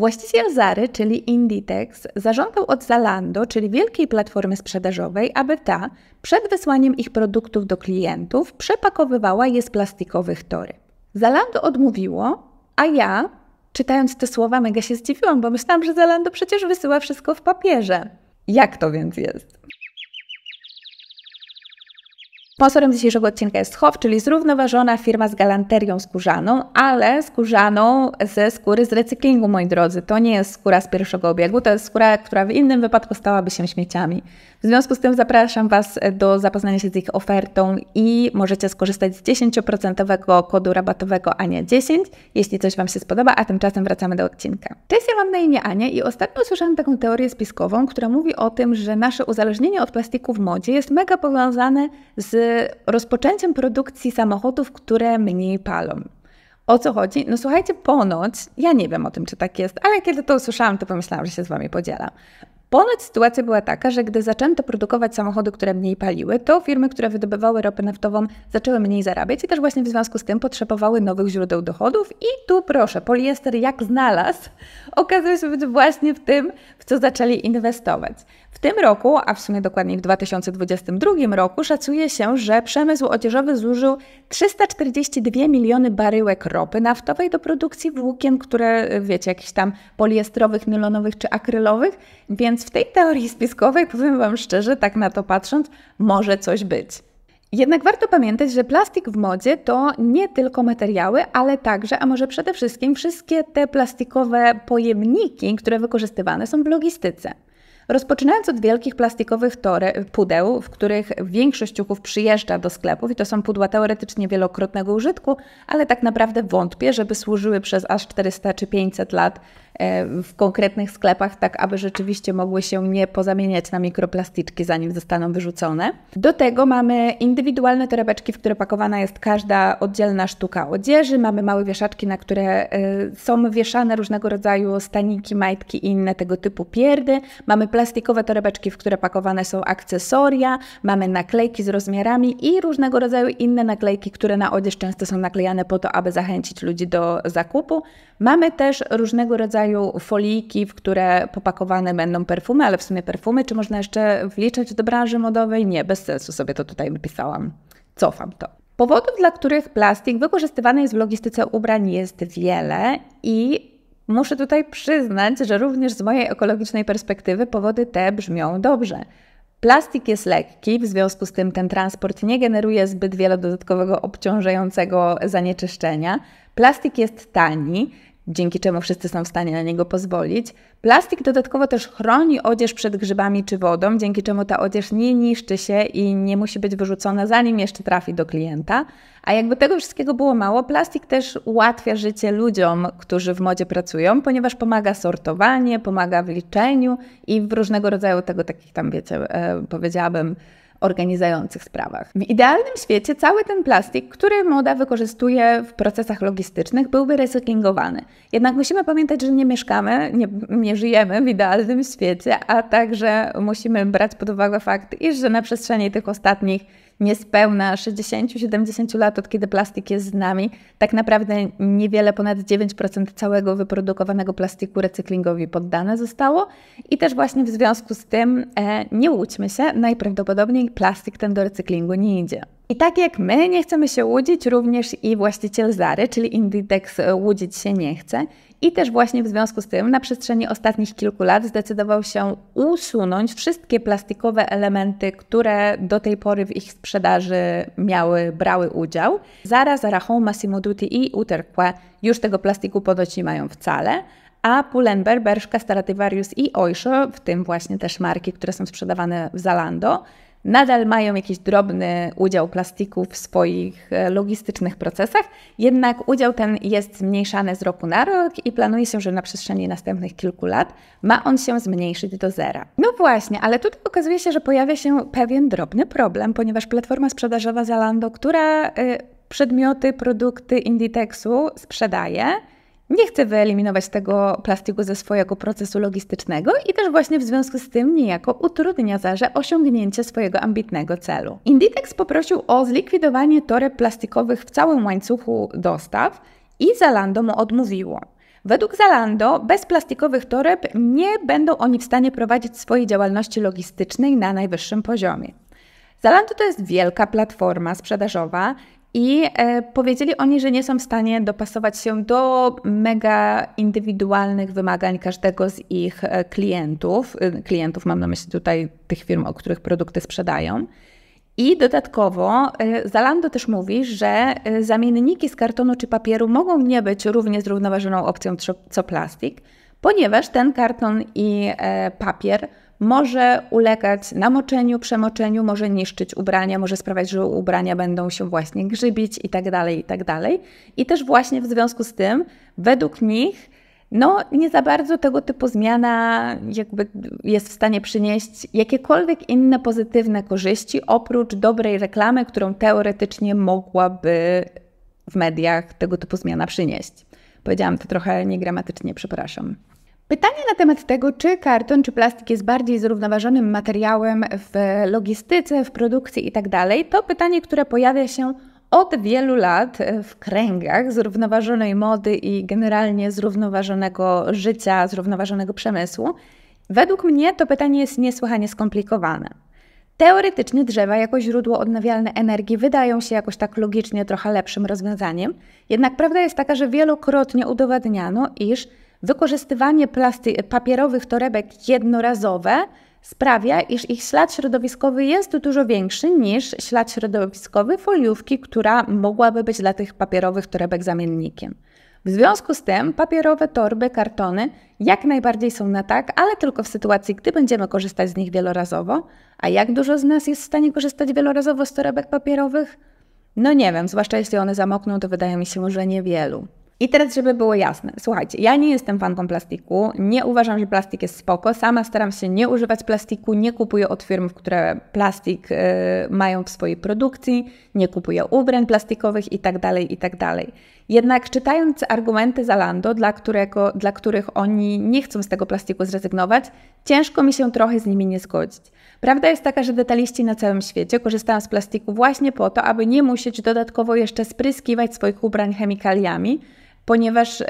Właściciel Zary, czyli Inditex, zażądał od Zalando, czyli wielkiej platformy sprzedażowej, aby ta przed wysłaniem ich produktów do klientów przepakowywała je z plastikowych tory. Zalando odmówiło, a ja, czytając te słowa, mega się zdziwiłam, bo myślałam, że Zalando przecież wysyła wszystko w papierze. Jak to więc jest? Sponsorem dzisiejszego odcinka jest Hof, czyli zrównoważona firma z galanterią skórzaną, ale skórzaną ze skóry z recyklingu, moi drodzy. To nie jest skóra z pierwszego obiegu, to jest skóra, która w innym wypadku stałaby się śmieciami. W związku z tym zapraszam Was do zapoznania się z ich ofertą i możecie skorzystać z 10% kodu rabatowego Ania 10, jeśli coś Wam się spodoba, a tymczasem wracamy do odcinka. Cześć, ja mam na imię Ania i ostatnio usłyszałam taką teorię spiskową, która mówi o tym, że nasze uzależnienie od plastiku w modzie jest mega powiązane z rozpoczęciem produkcji samochodów, które mniej palą. O co chodzi? No słuchajcie, ponoć, ja nie wiem o tym, czy tak jest, ale kiedy to usłyszałam, to pomyślałam, że się z Wami podzielam. Ponoć sytuacja była taka, że gdy zaczęto produkować samochody, które mniej paliły, to firmy, które wydobywały ropę naftową, zaczęły mniej zarabiać i też właśnie w związku z tym potrzebowały nowych źródeł dochodów. I tu proszę, poliester jak znalazł, okazuje się być właśnie w tym, w co zaczęli inwestować. W tym roku, a w sumie dokładniej w 2022 roku, szacuje się, że przemysł odzieżowy zużył 342 miliony baryłek ropy naftowej do produkcji włókien, które y, wiecie, jakichś tam poliestrowych, nylonowych czy akrylowych. Więc w tej teorii spiskowej, powiem Wam szczerze, tak na to patrząc, może coś być. Jednak warto pamiętać, że plastik w modzie to nie tylko materiały, ale także, a może przede wszystkim, wszystkie te plastikowe pojemniki, które wykorzystywane są w logistyce. Rozpoczynając od wielkich plastikowych tore, pudeł, w których większość ciuchów przyjeżdża do sklepów i to są pudła teoretycznie wielokrotnego użytku, ale tak naprawdę wątpię, żeby służyły przez aż 400 czy 500 lat E, w konkretnych sklepach, tak aby rzeczywiście mogły się nie pozamieniać na mikroplastyczki, zanim zostaną wyrzucone. Do tego mamy indywidualne torebeczki, w które pakowana jest każda oddzielna sztuka odzieży. Mamy małe wieszaczki, na które e, są wieszane różnego rodzaju staniki, majtki i inne tego typu pierdy. Mamy plastikowe torebeczki, w które pakowane są akcesoria. Mamy naklejki z rozmiarami i różnego rodzaju inne naklejki, które na odzież często są naklejane po to, aby zachęcić ludzi do zakupu. Mamy też różnego rodzaju foliki, w które popakowane będą perfumy, ale w sumie perfumy, czy można jeszcze wliczać do branży modowej? Nie, bez sensu sobie to tutaj wypisałam. Cofam to. Powodów, dla których plastik wykorzystywany jest w logistyce ubrań jest wiele i muszę tutaj przyznać, że również z mojej ekologicznej perspektywy powody te brzmią dobrze. Plastik jest lekki, w związku z tym ten transport nie generuje zbyt wiele dodatkowego obciążającego zanieczyszczenia. Plastik jest tani, dzięki czemu wszyscy są w stanie na niego pozwolić. Plastik dodatkowo też chroni odzież przed grzybami czy wodą, dzięki czemu ta odzież nie niszczy się i nie musi być wyrzucona, zanim jeszcze trafi do klienta. A jakby tego wszystkiego było mało, plastik też ułatwia życie ludziom, którzy w modzie pracują, ponieważ pomaga sortowanie, pomaga w liczeniu i w różnego rodzaju tego takich tam, wiecie, e, powiedziałabym, organizujących sprawach. W idealnym świecie cały ten plastik, który moda wykorzystuje w procesach logistycznych, byłby recyklingowany. Jednak musimy pamiętać, że nie mieszkamy, nie, nie żyjemy w idealnym świecie, a także musimy brać pod uwagę fakt, iż że na przestrzeni tych ostatnich niespełna 60-70 lat, od kiedy plastik jest z nami, tak naprawdę niewiele ponad 9% całego wyprodukowanego plastiku recyklingowi poddane zostało. I też właśnie w związku z tym, e, nie łudźmy się, najprawdopodobniej plastik ten do recyklingu nie idzie. I tak jak my nie chcemy się łudzić, również i właściciel Zary, czyli Inditex e, łudzić się nie chce. I też właśnie w związku z tym na przestrzeni ostatnich kilku lat zdecydował się usunąć wszystkie plastikowe elementy, które do tej pory w ich sprzedaży miały, brały udział. Zara, Zara Home, Massimo Dutti i Uterque już tego plastiku ponoć nie mają wcale, a Pull&Bear, Berszka, Starativarius i Oysho, w tym właśnie też marki, które są sprzedawane w Zalando, nadal mają jakiś drobny udział plastiku w swoich e, logistycznych procesach, jednak udział ten jest zmniejszany z roku na rok i planuje się, że na przestrzeni następnych kilku lat ma on się zmniejszyć do zera. No właśnie, ale tutaj okazuje się, że pojawia się pewien drobny problem, ponieważ platforma sprzedażowa Zalando, która e, przedmioty, produkty Inditexu sprzedaje, nie chce wyeliminować tego plastiku ze swojego procesu logistycznego i też właśnie w związku z tym niejako utrudnia Zarze osiągnięcie swojego ambitnego celu. Inditex poprosił o zlikwidowanie toreb plastikowych w całym łańcuchu dostaw i Zalando mu odmówiło. Według Zalando bez plastikowych toreb nie będą oni w stanie prowadzić swojej działalności logistycznej na najwyższym poziomie. Zalando to jest wielka platforma sprzedażowa, i e, powiedzieli oni, że nie są w stanie dopasować się do mega indywidualnych wymagań każdego z ich e, klientów. E, klientów mam na myśli tutaj tych firm, o których produkty sprzedają. I dodatkowo e, Zalando też mówi, że zamienniki z kartonu czy papieru mogą nie być równie zrównoważoną opcją co plastik, ponieważ ten karton i papier może ulegać namoczeniu, przemoczeniu, może niszczyć ubrania, może sprawiać, że ubrania będą się właśnie grzybić itd., tak tak dalej I też właśnie w związku z tym, według nich, no nie za bardzo tego typu zmiana jakby jest w stanie przynieść jakiekolwiek inne pozytywne korzyści oprócz dobrej reklamy, którą teoretycznie mogłaby w mediach tego typu zmiana przynieść. Powiedziałam to trochę niegramatycznie, przepraszam. Pytanie na temat tego, czy karton czy plastik jest bardziej zrównoważonym materiałem w logistyce, w produkcji itd., tak to pytanie, które pojawia się od wielu lat w kręgach zrównoważonej mody i generalnie zrównoważonego życia, zrównoważonego przemysłu. Według mnie to pytanie jest niesłychanie skomplikowane. Teoretycznie drzewa jako źródło odnawialnej energii wydają się jakoś tak logicznie trochę lepszym rozwiązaniem, jednak prawda jest taka, że wielokrotnie udowadniano, iż Wykorzystywanie plasty- papierowych torebek jednorazowe sprawia, iż ich ślad środowiskowy jest dużo większy niż ślad środowiskowy foliówki, która mogłaby być dla tych papierowych torebek zamiennikiem. W związku z tym papierowe torby, kartony jak najbardziej są na tak, ale tylko w sytuacji, gdy będziemy korzystać z nich wielorazowo. A jak dużo z nas jest w stanie korzystać wielorazowo z torebek papierowych? No nie wiem, zwłaszcza jeśli one zamokną, to wydaje mi się, że niewielu. I teraz, żeby było jasne, słuchajcie, ja nie jestem fanką plastiku, nie uważam, że plastik jest spoko, sama staram się nie używać plastiku, nie kupuję od firm, które plastik y, mają w swojej produkcji, nie kupuję ubrań plastikowych itd., tak itd. Tak Jednak czytając argumenty Zalando, dla, którego, dla których oni nie chcą z tego plastiku zrezygnować, ciężko mi się trochę z nimi nie zgodzić. Prawda jest taka, że detaliści na całym świecie korzystają z plastiku właśnie po to, aby nie musieć dodatkowo jeszcze spryskiwać swoich ubrań chemikaliami, ponieważ e,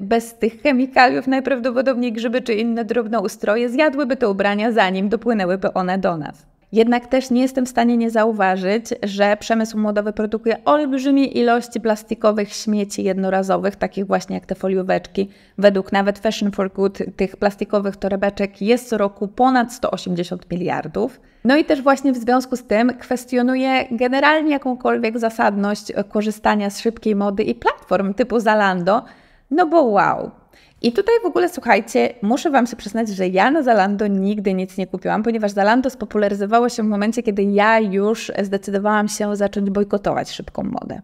bez tych chemikaliów najprawdopodobniej grzyby czy inne drobnoustroje zjadłyby te ubrania, zanim dopłynęłyby one do nas. Jednak też nie jestem w stanie nie zauważyć, że przemysł modowy produkuje olbrzymie ilości plastikowych śmieci jednorazowych, takich właśnie jak te folióweczki. Według nawet Fashion for Good tych plastikowych torebeczek jest co roku ponad 180 miliardów. No i też właśnie w związku z tym kwestionuje generalnie jakąkolwiek zasadność korzystania z szybkiej mody i platform typu Zalando, no bo wow, i tutaj w ogóle słuchajcie, muszę Wam się przyznać, że ja na Zalando nigdy nic nie kupiłam, ponieważ Zalando spopularyzowało się w momencie, kiedy ja już zdecydowałam się zacząć bojkotować szybką modę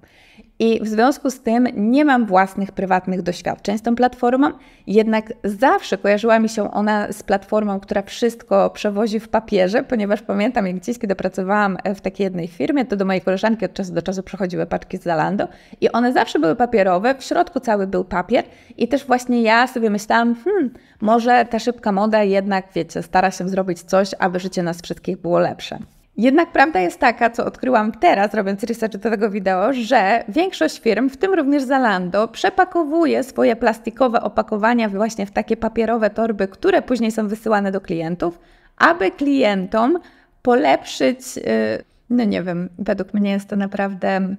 i w związku z tym nie mam własnych prywatnych doświadczeń z tą platformą, jednak zawsze kojarzyła mi się ona z platformą, która wszystko przewozi w papierze, ponieważ pamiętam jak gdzieś, kiedy pracowałam e, w takiej jednej firmie, to do mojej koleżanki od czasu do czasu przechodziły paczki z Zalando i one zawsze były papierowe, w środku cały był papier i też właśnie ja sobie myślałam, hmm, może ta szybka moda jednak, wiecie, stara się zrobić coś, aby życie nas wszystkich było lepsze. Jednak prawda jest taka, co odkryłam teraz, robiąc research do tego wideo, że większość firm, w tym również Zalando, przepakowuje swoje plastikowe opakowania właśnie w takie papierowe torby, które później są wysyłane do klientów, aby klientom polepszyć, y, no nie wiem, według mnie jest to naprawdę,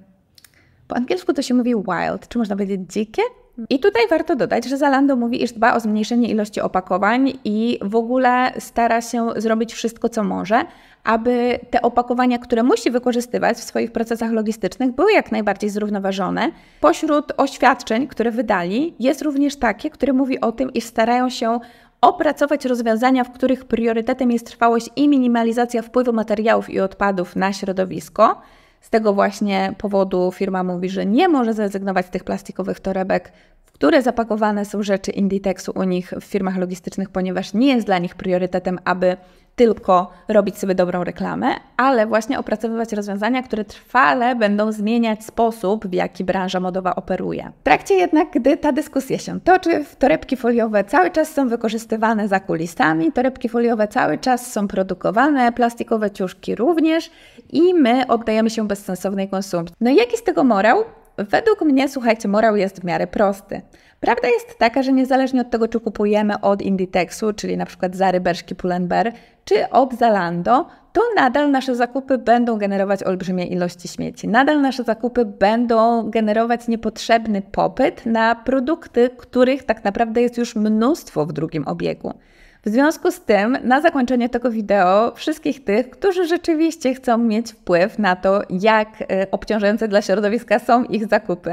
po angielsku to się mówi wild, czy można powiedzieć dzikie? I tutaj warto dodać, że Zalando mówi, iż dba o zmniejszenie ilości opakowań i w ogóle stara się zrobić wszystko, co może, aby te opakowania, które musi wykorzystywać w swoich procesach logistycznych, były jak najbardziej zrównoważone. Pośród oświadczeń, które wydali, jest również takie, które mówi o tym, iż starają się opracować rozwiązania, w których priorytetem jest trwałość i minimalizacja wpływu materiałów i odpadów na środowisko. Z tego właśnie powodu firma mówi, że nie może zrezygnować z tych plastikowych torebek, które zapakowane są rzeczy Inditexu u nich w firmach logistycznych, ponieważ nie jest dla nich priorytetem, aby tylko robić sobie dobrą reklamę, ale właśnie opracowywać rozwiązania, które trwale będą zmieniać sposób, w jaki branża modowa operuje. W trakcie jednak, gdy ta dyskusja się toczy, torebki foliowe cały czas są wykorzystywane za kulisami, torebki foliowe cały czas są produkowane, plastikowe ciuszki również i my oddajemy się bezsensownej konsumpcji. No i jaki z tego morał? Według mnie, słuchajcie, morał jest w miarę prosty. Prawda jest taka, że niezależnie od tego, czy kupujemy od Inditexu, czyli na przykład Zary, Berszki, Pull&Bear, czy od Zalando, to nadal nasze zakupy będą generować olbrzymie ilości śmieci. Nadal nasze zakupy będą generować niepotrzebny popyt na produkty, których tak naprawdę jest już mnóstwo w drugim obiegu. W związku z tym, na zakończenie tego wideo, wszystkich tych, którzy rzeczywiście chcą mieć wpływ na to, jak y, obciążające dla środowiska są ich zakupy,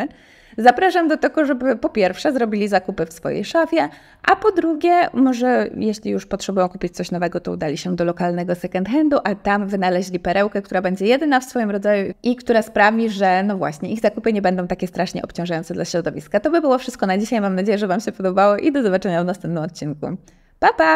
Zapraszam do tego, żeby po pierwsze zrobili zakupy w swojej szafie, a po drugie, może jeśli już potrzebują kupić coś nowego, to udali się do lokalnego second handu, a tam wynaleźli perełkę, która będzie jedyna w swoim rodzaju i która sprawi, że no właśnie, ich zakupy nie będą takie strasznie obciążające dla środowiska. To by było wszystko na dzisiaj. Mam nadzieję, że Wam się podobało i do zobaczenia w następnym odcinku. Pa, pa!